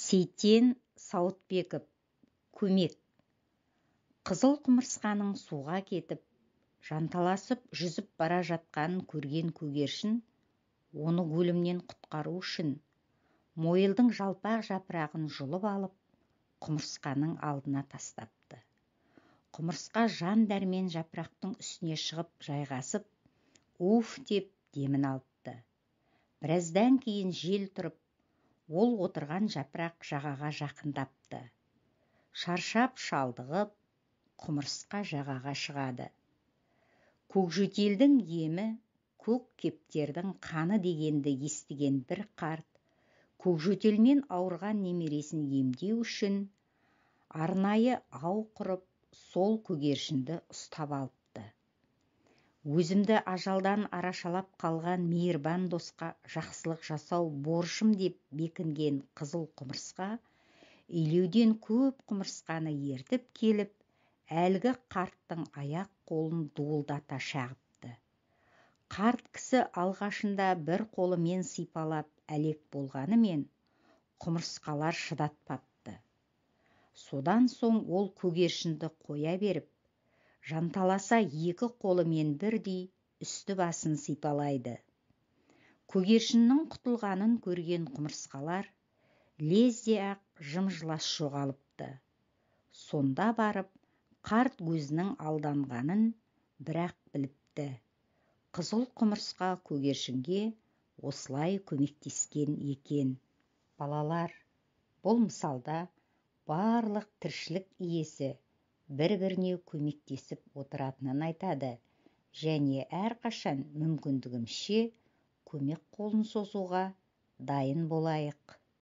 сейтен сауытбеков көмек қызыл құмырсқаның суға кетіп жанталасып жүзіп бара жатқанын көрген көгершін оны өлімнен құтқару үшін мойылдың жалпақ жапырағын жұлып алып құмырсқаның алдына тастапты құмырсқа жан дәрмен жапырақтың үстіне шығып жайғасып уф деп демін алыпты біраздан кейін жел тұрып ол отырған жапырақ жағаға жақындапты шаршап шалдығып құмырсқа жағаға шығады көкжөтелдің емі көк кептердің қаны дегенді естіген бір қарт көкжөтелмен ауырған немересін емдеу үшін арнайы ау құрып сол көгершінді ұстап алыпты өзімді ажалдан арашалап қалған мейірбан досқа жақсылық жасау борышым деп бекінген қызыл құмырсқа илеуден көп құмырсқаны ертіп келіп әлгі қарттың аяқ қолын дуылдата шағыпты қарт кісі алғашында бір қолымен сипалап әлек болғанымен құмырсқалар шыдатпапты содан соң ол көгершінді қоя беріп жанталаса екі қолымен бірдей үсті басын сипалайды көгершіннің құтылғанын көрген құмырсқалар лезде ақ жым жылас жоғалыпты сонда барып қарт өзінің алданғанын бірақ біліпті қызыл құмырсқа көгершінге осылай көмектескен екен балалар бұл мысалда барлық тіршілік иесі бір біріне көмектесіп отыратынын айтады және әрқашан мүмкіндігімізше көмек қолын созуға дайын болайық